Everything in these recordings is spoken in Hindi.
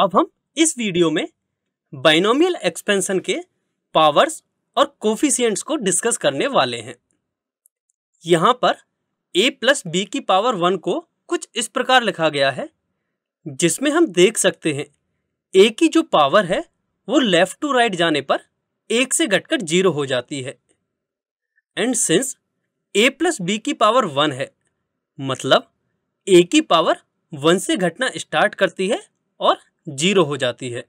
अब हम इस वीडियो में बाइनोमियल एक्सपेंशन के पावर्स और कोफिशियंट्स को डिस्कस करने वाले हैं यहाँ पर ए प्लस बी की पावर वन को कुछ इस प्रकार लिखा गया है जिसमें हम देख सकते हैं ए की जो पावर है वो लेफ़्ट टू राइट जाने पर एक से घटकर जीरो हो जाती है and since A plus B की पावर वन है मतलब ए की पावर वन से घटना स्टार्ट करती है और जीरो हो जाती है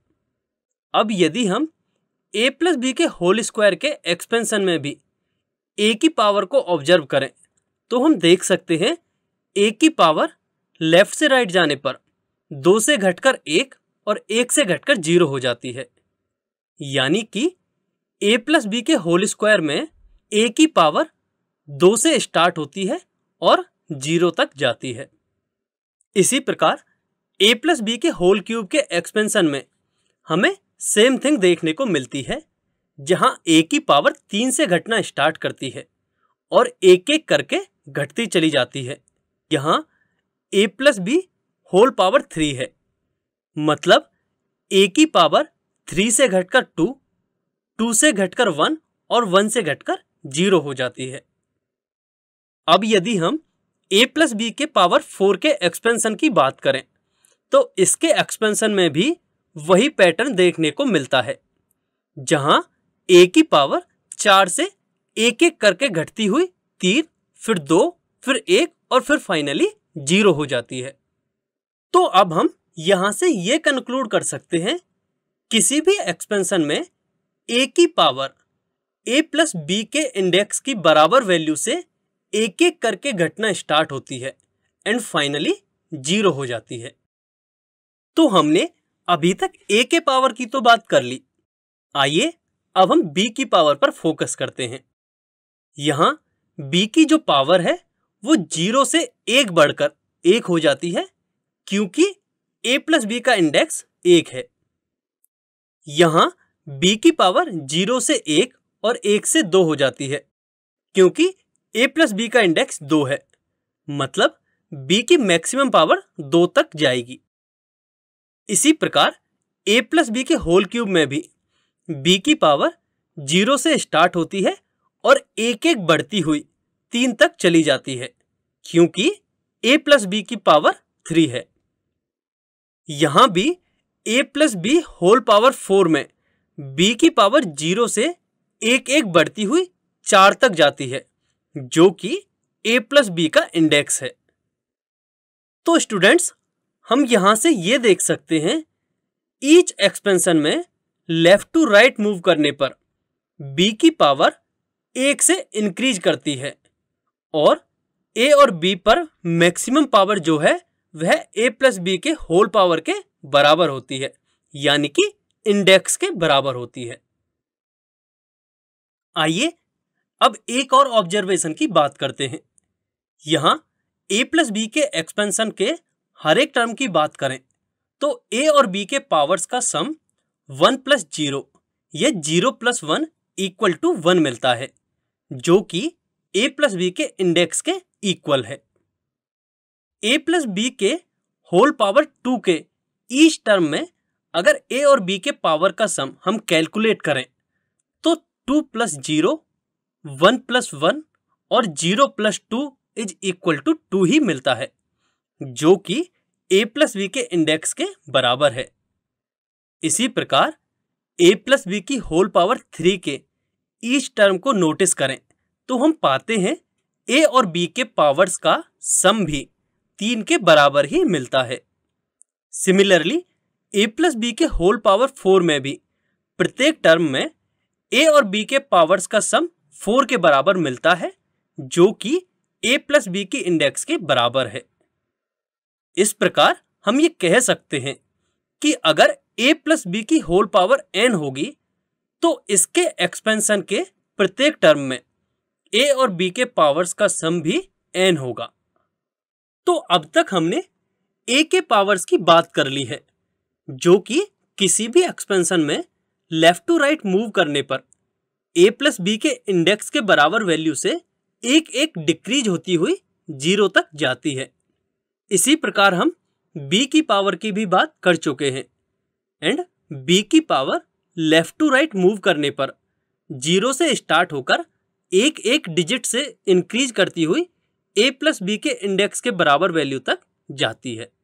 अब यदि हम ए प्लस बी के होल स्क्वायर के एक्सपेंशन में भी ए की पावर को ऑब्जर्व करें तो हम देख सकते हैं ए की पावर लेफ्ट से राइट जाने पर दो से घटकर एक और एक से घटकर जीरो हो जाती है यानी कि ए प्लस बी के होल स्क्वायर में ए की पावर दो से स्टार्ट होती है और जीरो तक जाती है इसी प्रकार ए प्लस बी के होल क्यूब के एक्सपेंशन में हमें सेम थिंग देखने को मिलती है जहां ए की पावर तीन से घटना स्टार्ट करती है और एक एक करके घटती चली जाती है यहाँ A plus B whole power three है मतलब ए की पावर थ्री से घटकर टू टू से घटकर वन और वन से घटकर जीरो हो जाती है अब यदि हम ए प्लस बी के पावर फोर के एक्सपेंशन की बात करें तो इसके एक्सपेंशन में भी वही पैटर्न देखने को मिलता है जहां ए की पावर चार से एक एक करके घटती हुई तीन फिर दो फिर एक और फिर फाइनली जीरो हो जाती है तो अब हम यहां से ये कंक्लूड कर सकते हैं किसी भी एक्सपेंशन में ए की पावर ए प्लस बी के इंडेक्स की बराबर वैल्यू से एक एक करके घटना स्टार्ट होती है एंड फाइनली जीरो हो जाती है तो हमने अभी तक ए के पावर की तो बात कर ली आइए अब हम बी की पावर पर फोकस करते हैं यहां बी की जो पावर है वो जीरो से एक बढ़कर एक हो जाती है क्योंकि ए प्लस बी का इंडेक्स एक है यहां बी की पावर जीरो से एक और एक से दो हो जाती है क्योंकि ए प्लस बी का इंडेक्स दो है मतलब बी की मैक्सिमम पावर दो तक जाएगी इसी प्रकार ए प्लस बी के होल क्यूब में भी बी की पावर जीरो से स्टार्ट होती है और एक एक बढ़ती हुई तीन तक चली जाती है क्योंकि ए प्लस बी की पावर थ्री है यहां भी A plus B whole power four में बी की पावर जीरो से एक एक बढ़ती हुई चार तक जाती है जो कि ए प्लस बी का इंडेक्स है तो स्टूडेंट्स हम यहां से ये देख सकते हैं ईच एक्सपेंशन में लेफ्ट टू राइट मूव करने पर बी की पावर एक से इंक्रीज करती है और ए और बी पर मैक्सिमम पावर जो है वह ए प्लस बी के होल पावर के बराबर होती है यानी कि इंडेक्स के बराबर होती है आइए अब एक और ऑब्जर्वेशन की बात करते हैं यहां ए प्लस बी के एक्सपेंशन के हर एक टर्म की बात करें तो ए और बी के पावर्स का सम वन प्लस जीरो ये zero plus one equal to one मिलता है जो कि ए प्लस बी के इंडेक्स के इक्वल है ए प्लस बी के होल पावर टू के ईच टर्म में अगर ए और बी के पावर का सम हम कैलकुलेट करें तो two plus zero one plus one और zero plus two is equal to two ही मिलता है जो कि ए प्लस बी के इंडेक्स के बराबर है इसी प्रकार ए प्लस बी की होल पावर थ्री के ईच टर्म को नोटिस करें तो हम पाते हैं ए और बी के पावर्स का सम भी तीन के बराबर ही मिलता है सिमिलरली ए प्लस बी के होल पावर फोर में भी प्रत्येक टर्म में ए और बी के पावर्स का सम फोर के बराबर मिलता है जो कि ए प्लस बी की इंडेक्स के बराबर है इस प्रकार हम ये कह सकते हैं कि अगर ए प्लस बी की होल पावर एन होगी तो इसके एक्सपेंशन के प्रत्येक टर्म में ए और बी के पावर्स का सम भी एन होगा तो अब तक हमने ए के पावर्स की बात कर ली है जो कि किसी भी एक्सपेंशन में लेफ्ट टू राइट मूव करने पर ए प्लस बी के इंडेक्स के बराबर वैल्यू से एक एक डिक्रीज होती हुई जीरो तक जाती है इसी प्रकार हम b की पावर की भी बात कर चुके हैं एंड b की power left to right move करने पर जीरो से स्टार्ट होकर एक एक डिजिट से इंक्रीज करती हुई ए प्लस बी के इंडेक्स के बराबर वैल्यू तक जाती है